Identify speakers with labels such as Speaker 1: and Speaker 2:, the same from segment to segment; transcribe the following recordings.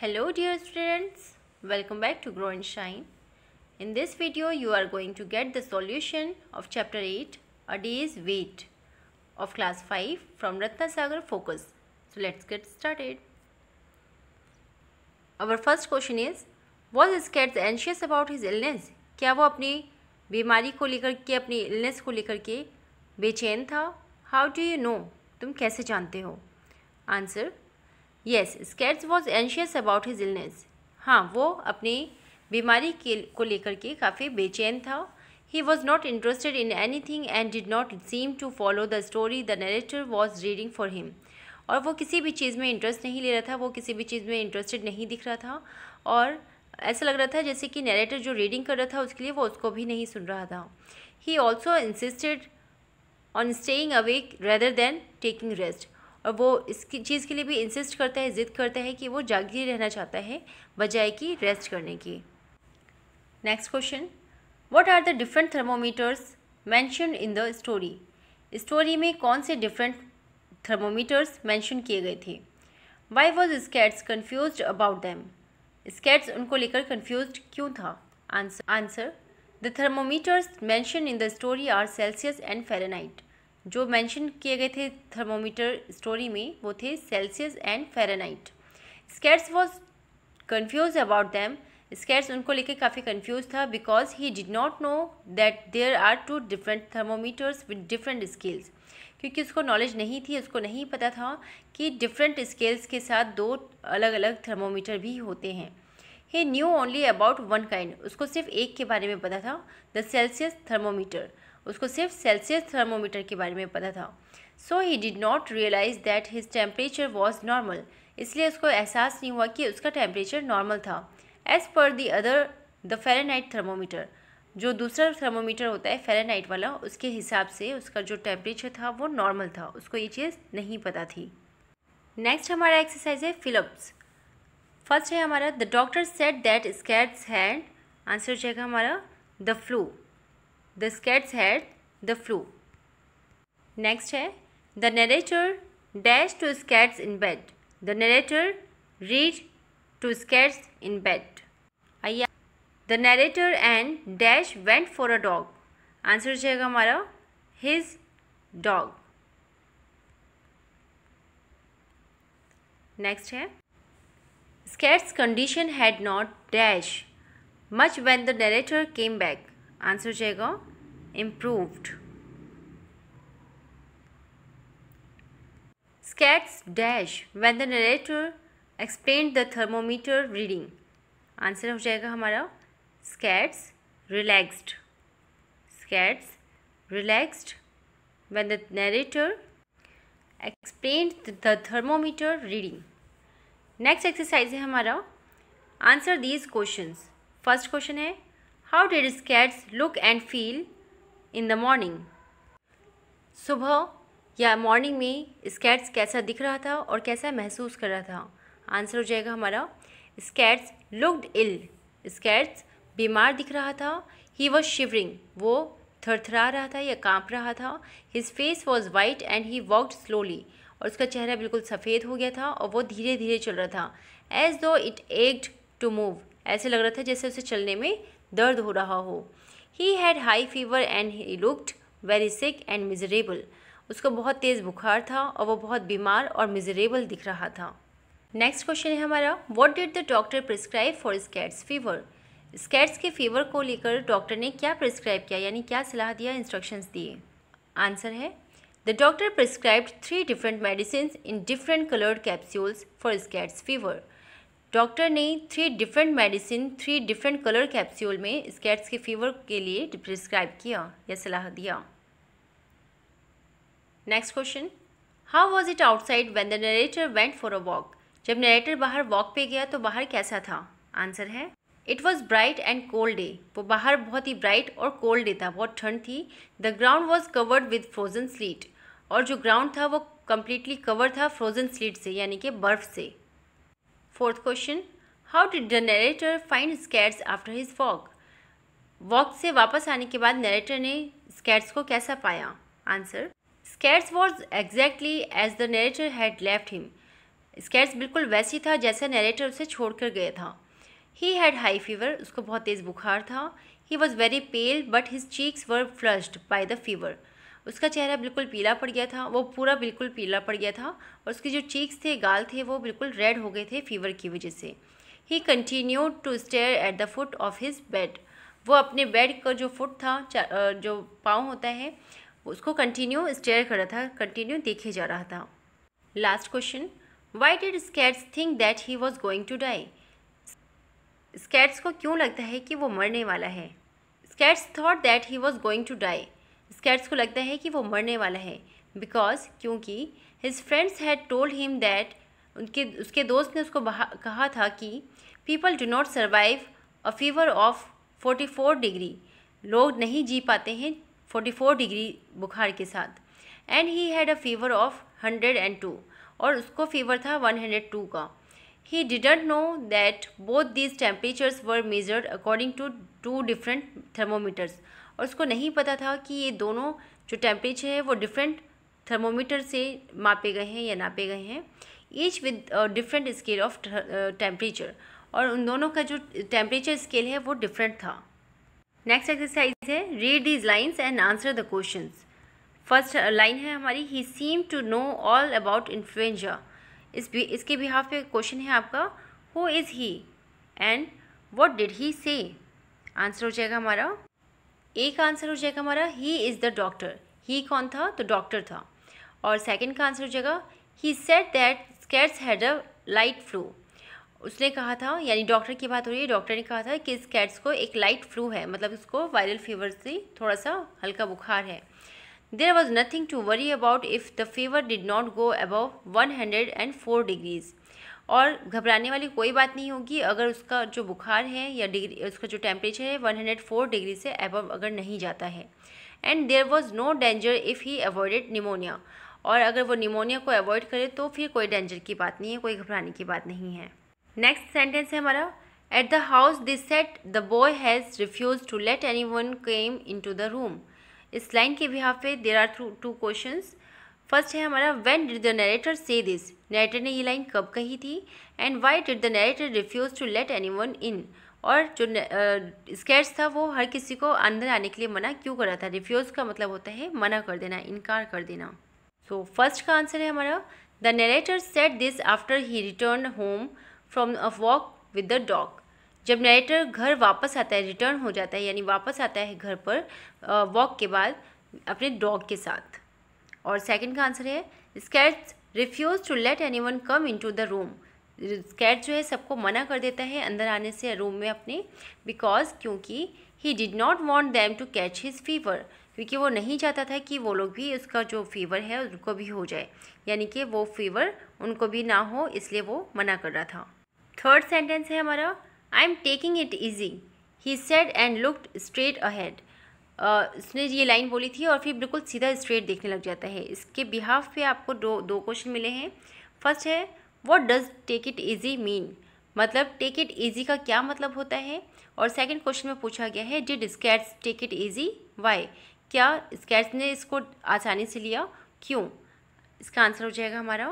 Speaker 1: Hello dear students, welcome back to Grow and Shine. In this video you are going to get the solution of chapter 8 A Day's Wait of class 5 from Ratnasagar Focus. So let's get started. Our first question is Was Sketch anxious about his illness? क्या वो अपनी बीमारी को लेकर के अपनी illness को लेकर के बेचैन था हाउ डू यू नो तुम कैसे जानते हो answer yes Schatz was anxious about his illness हाँ वो अपनी बीमारी के को लेकर के काफ़ी बेचैन था he was not interested in anything and did not seem to follow the story the narrator was reading for him और वो किसी भी चीज़ में इंटरेस्ट नहीं ले रहा था वो किसी भी चीज़ में इंटरेस्टेड नहीं दिख रहा था और ऐसा लग रहा था जैसे कि नरेटर जो रीडिंग कर रहा था उसके लिए वो उसको भी नहीं सुन रहा था he also insisted on staying awake rather than taking rest वो इसकी चीज़ के लिए भी इंसिस्ट करता है ज़िद करता है कि वो जागी रहना चाहता है बजाय कि रेस्ट करने की next question what are the different thermometers mention in the story story में कौन से डिफरेंट थर्मोमीटर्स मैंशन किए गए थे why was Schatz confused about them Schatz उनको लेकर कन्फ्यूज क्यों था answer answer the thermometers mention in the story are Celsius and Fahrenheit जो मेंशन किए गए थे थर्मोमीटर स्टोरी में वो थे Celsius and Fahrenheit Schatz was confused about them Schatz उनको लेके काफ़ी कन्फ्यूज था because he did not know that there are two different thermometers with different scales क्योंकि उसको नॉलेज नहीं थी उसको नहीं पता था कि डिफरेंट स्केल्स के साथ दो अलग अलग थर्मोमीटर भी होते हैं he knew only about one kind उसको सिर्फ एक के बारे में पता था द सेल्सियस थर्मोमीटर उसको सिर्फ सेल्सियस थर्मोमीटर के बारे में पता था so he did not realize that his temperature was normal इसलिए उसको एहसास नहीं हुआ कि उसका टेम्परेचर नॉर्मल था as per the other the Fahrenheit thermometer जो दूसरा थर्मोमीटर होता है फेरेनाइट वाला उसके हिसाब से उसका जो टेम्परेचर था वो नॉर्मल था उसको ये चीज़ नहीं पता थी नेक्स्ट हमारा एक्सरसाइज है फिलप्स फर्स्ट है हमारा the doctor said that Schatz had answer हो जाएगा हमारा the flu the cats had the flu. Next है the narrator dashed to cats in bed. The narrator read to cats in bed. The narrator and dash went for a dog. Answer जाएगा mara his dog. Next है cats condition had not dash much when the narrator came back. Answer जाएगा improved. Scats dash when the narrator explained the thermometer reading. answer ho jayega hamara scats relaxed. Scats relaxed when the narrator explained the thermometer reading. next exercise hai hamara answer these questions first question hai how did Schatz look and feel in the morning सुबह या morning में skates कैसा दिख रहा था और कैसा महसूस कर रहा था आंसर हो जाएगा हमारा स्केट्स लुकड इल स्केट्स बीमार दिख रहा था ही वॉज शिवरिंग वो थरथरा रहा था या कांप रहा था his face was white and he walked slowly और उसका चेहरा बिल्कुल सफ़ेद हो गया था और वो धीरे धीरे चल रहा था एज दो इट एग्ड टू मूव ऐसे लग रहा था जैसे उसे चलने में दर्द हो रहा हो he had high fever and he looked very sick and miserable उसको बहुत तेज़ बुखार था और वो बहुत बीमार और मिजरेबल दिख रहा था नेक्स्ट क्वेश्चन है हमारा what did the doctor prescribe for Schatz fever Schatz के फीवर को लेकर डॉक्टर ने क्या प्रिस्क्राइब किया यानी क्या सलाह दिया इंस्ट्रक्शंस दिए आंसर है the doctor prescribe three different medicine in different coloured capsules for Schatz fever doctor ने three different medicine three different colour capsule में स्कैट्स के फीवर के लिए प्रिस्क्राइब किया या सलाह दिया next question how was it outside when the narrator went for a walk जब नरेटर बाहर वॉक पे गया तो बाहर कैसा था आंसर है it was bright and cold day वो बाहर बहुत ही ब्राइट और कोल्ड डे था बहुत ठंड थी the ground was covered with frozen sleet और जो ग्राउंड था वो कम्प्लीटली कवर था फ्रोजन स्लीट से यानी कि बर्फ़ से fourth question how did the narrator find Schatz after his walk walk से वापस आने के बाद नरेटर ने स्कैट्स को कैसा पाया answer Schatz was exactly as the narrator had left him Schatz बिल्कुल वैसी था जैसा नरेटर उसे छोड़ कर गया था ही हैड हाई फीवर उसको बहुत तेज़ बुखार था he was very pale but his cheeks were flushed by the fever उसका चेहरा बिल्कुल पीला पड़ गया था वो पूरा बिल्कुल पीला पड़ गया था और उसके जो चीक्स थे गाल थे वो बिल्कुल रेड हो गए थे फीवर की वजह से he continue to stare at the foot of his bed वो अपने बेड का जो फुट था जो पाँव होता है उसको कंटिन्यू स्टेयर कर रहा था कंटिन्यू देखे जा रहा था last question why did Schatz think that he was going to die Schatz को क्यों लगता है कि वो मरने वाला है Schatz thought that he was going to die Schatz को लगता है कि वो मरने वाला है बिकॉज क्योंकि his friends had told him that उनके उसके दोस्त ने उसको कहा था कि people do not survive a fever of forty four degree लोग नहीं जी पाते हैं फोर्टी फोर डिग्री बुखार के साथ and he had a fever of hundred and two और उसको फीवर था वन हंड्रेड टू का he didn't know that both these temperatures were measured according to two different thermometers और उसको नहीं पता था कि ये दोनों जो टेम्परेचर है वो डिफरेंट थर्मोमीटर से मापे गए हैं या नापे गए हैं each with different scale of temperature और उन दोनों का जो टेम्परेचर स्केल है वो डिफरेंट था नेक्स्ट एक्सरसाइज है read these lines and answer the question first line है हमारी he seem to know all about influenza इस भी इसके बिहाफ पे क्वेश्चन है आपका who is he and what did he say answer हो जाएगा हमारा ए का आंसर हो जाएगा हमारा ही इज़ द डॉक्टर ही कौन था तो डॉक्टर था और सेकंड का आंसर हो जाएगा he said that Schatz had a light flu उसने कहा था यानी डॉक्टर की बात हो रही है डॉक्टर ने कहा था कि इस कैट्स को एक लाइट फ्लू है मतलब उसको वायरल फीवर से थोड़ा सा हल्का बुखार है there was nothing to worry about if the fever did not go above one hundred and four degrees और घबराने वाली कोई बात नहीं होगी अगर उसका जो बुखार है या डिग्री उसका जो टेम्परेचर है 104 डिग्री से एबव अगर नहीं जाता है and there was no danger if he avoided pneumonia और अगर वो निमोनिया को अवॉइड करे तो फिर कोई डेंजर की बात नहीं है कोई घबराने की बात नहीं है नेक्स्ट सेंटेंस है हमारा at the house this said the boy has refuse to let anyone came in to the room इस लाइन के बिहाफ पे there are two question first है हमारा when did the narrator say this narrator ने ये line कब कही थी and why did the narrator refuse to let anyone in और जो स्केट्स था वो हर किसी को अंदर आने के लिए मना क्यों कर रहा था रिफ्यूज़ का मतलब होता है मना कर देना इनकार कर देना सो so, फर्स्ट का आंसर है हमारा the narrator said this after he return home from a walk with the dog जब नरेटर घर वापस आता है रिटर्न हो जाता है यानी वापस आता है घर पर वॉक के बाद अपने डॉग के साथ और सेकंड का आंसर है Schatz refuse to let anyone come into the room कैट जो है सबको मना कर देता है अंदर आने से रूम में अपने बिकॉज क्योंकि he did not want them to catch his fever क्योंकि वो नहीं चाहता था कि वो लोग भी उसका जो फीवर है उनको भी हो जाए यानी कि वो फीवर उनको भी ना हो इसलिए वो मना कर रहा था थर्ड सेंटेंस है हमारा I am taking it easy he said and looked straight ahead इसने ये लाइन बोली थी और फिर बिल्कुल सीधा स्ट्रेट देखने लग जाता है इसके बिहाफ पे आपको दो दो क्वेश्चन मिले हैं फर्स्ट है what does take it easy mean मतलब टेक इट ईजी का क्या मतलब होता है और सेकंड क्वेश्चन में पूछा गया है did Schatz take it easy why क्या स्कैट्स ने इसको आसानी से लिया क्यों इसका आंसर हो जाएगा हमारा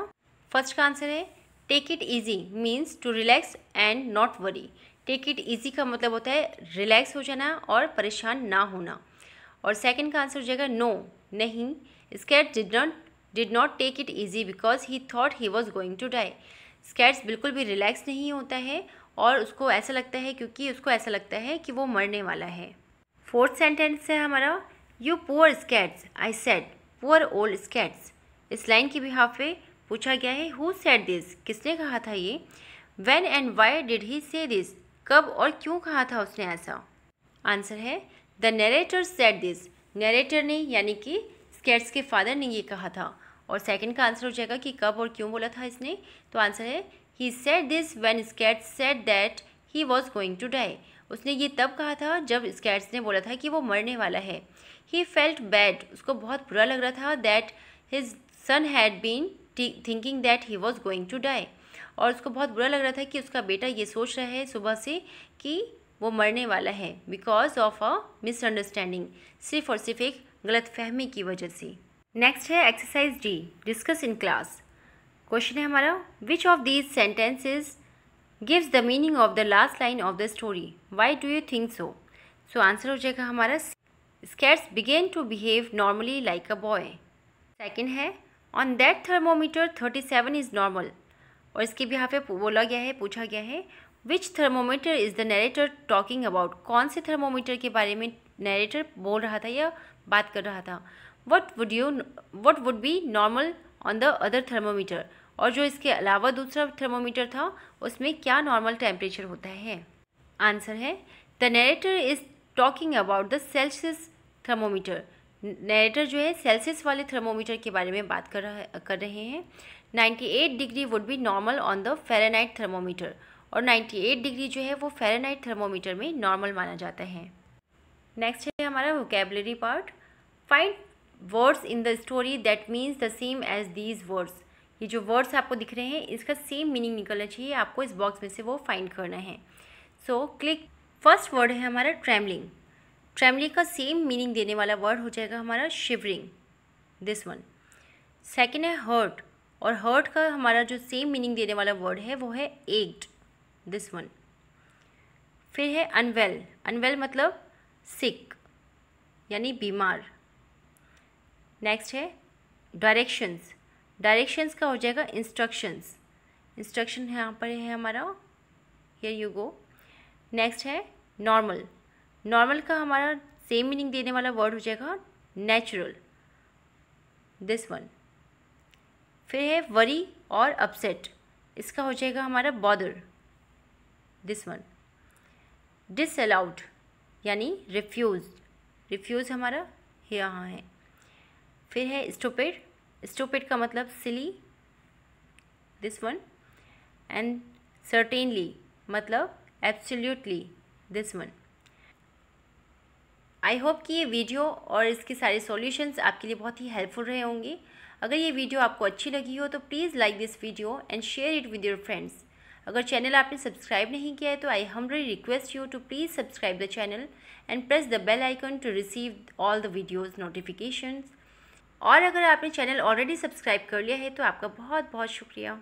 Speaker 1: फर्स्ट का आंसर है take it easy means to relax and not worry take it easy का मतलब होता है रिलैक्स हो जाना और परेशान ना होना और सेकेंड का आंसर हो जाएगा नो नहीं Schatz did not did not take it easy because he thought he was going to die Schatz बिल्कुल भी रिलैक्स नहीं होता है और उसको ऐसा लगता है क्योंकि उसको ऐसा लगता है कि वो मरने वाला है फोर्थ सेंटेंस है हमारा you poor Schatz I said poor old Schatz इस लाइन के बिहाफ पे पूछा गया है हु सेट दिस किसने कहा था ये when and why did he say this कब और क्यों कहा था उसने ऐसा आंसर है the narrator said this narrator ने यानी कि स्केट्स के फादर ने ये कहा था और सेकेंड का आंसर हो जाएगा कि कब और क्यों बोला था इसने तो आंसर है he said this when Schatz said that he was going to die उसने ये तब कहा था जब स्कैट्स ने बोला था कि वो मरने वाला है ही फेल्ट बैड उसको बहुत बुरा लग रहा था that his son had been thinking that he was going to die और उसको बहुत बुरा लग रहा था कि उसका बेटा ये सोच रहा है सुबह से कि वो मरने वाला है बिकॉज ऑफ अ मिसअंडरस्टैंडिंग सिर्फ और सिर्फ एक गलत फहमी की वजह से नेक्स्ट है exercise D discuss in class question है हमारा which of these sentences gives the meaning of the last line of the story why do you think so so answer हो जाएगा हमारा Schatz begin to behave normally like a boy second है on that thermometer thirty seven is normal और इसके भी यहाँ पे बोला गया है पूछा गया है which thermometer is the narrator talking about कौन से थर्मोमीटर के बारे में नरेटर बोल रहा था या बात कर रहा था what would you what would be normal on the other thermometer और जो इसके अलावा दूसरा थर्मोमीटर था उसमें क्या नॉर्मल टेम्परेचर होता है आंसर है the narrator is talking about the Celsius thermometer narrator जो है सेल्सियस वाले थर्मोमीटर के बारे में बात कर रहा कर रहे हैं ninety eight degree would be normal on the Fahrenheit thermometer और 98 डिग्री जो है वो फ़ारेनहाइट थर्मोमीटर में नॉर्मल माना जाता है नेक्स्ट है हमारा vocabulary part find words in the story that means the same as these words ये जो वर्ड्स आपको दिख रहे हैं इसका सेम मीनिंग निकलना चाहिए आपको इस बॉक्स में से वो फाइंड करना है सो क्लिक फर्स्ट वर्ड है हमारा ट्रैमलिंग ट्रैमलिंग का सेम मीनिंग देने वाला वर्ड हो जाएगा हमारा शिवरिंग दिस वन सेकेंड है हर्ट और हर्ट का हमारा जो सेम मीनिंग देने वाला वर्ड है वो है एग्ड दिस वन फिर है अनवेल अनवेल मतलब सिक यानी बीमार नेक्स्ट है डायरेक्शंस डायरेक्शंस का हो जाएगा इंस्ट्रक्शंस इंस्ट्रक्शन यहाँ पर है हमारा हेयर यू गो नेक्स्ट है नॉर्मल नॉर्मल का हमारा सेम मीनिंग देने वाला वर्ड हो जाएगा नेचुरल दिस वन फिर है वरी और अपसेट इसका हो जाएगा हमारा बॉदर दिस वन डिसअलाउड यानी रिफ्यूज रिफ्यूज हमारा यहाँ है फिर है स्टोपेड स्टोपेड का मतलब silly this one and certainly मतलब absolutely this one I hope कि ये वीडियो और इसके सारे सॉल्यूशंस आपके लिए बहुत ही हेल्पफुल रहे होंगे अगर ये वीडियो आपको अच्छी लगी हो तो please like this video and share it with your friends अगर चैनल आपने सब्सक्राइब नहीं किया है तो आई हमरी request you to please subscribe the channel and press the bell icon to receive all the videos notifications और अगर आपने चैनल ऑलरेडी सब्सक्राइब कर लिया है तो आपका बहुत बहुत शुक्रिया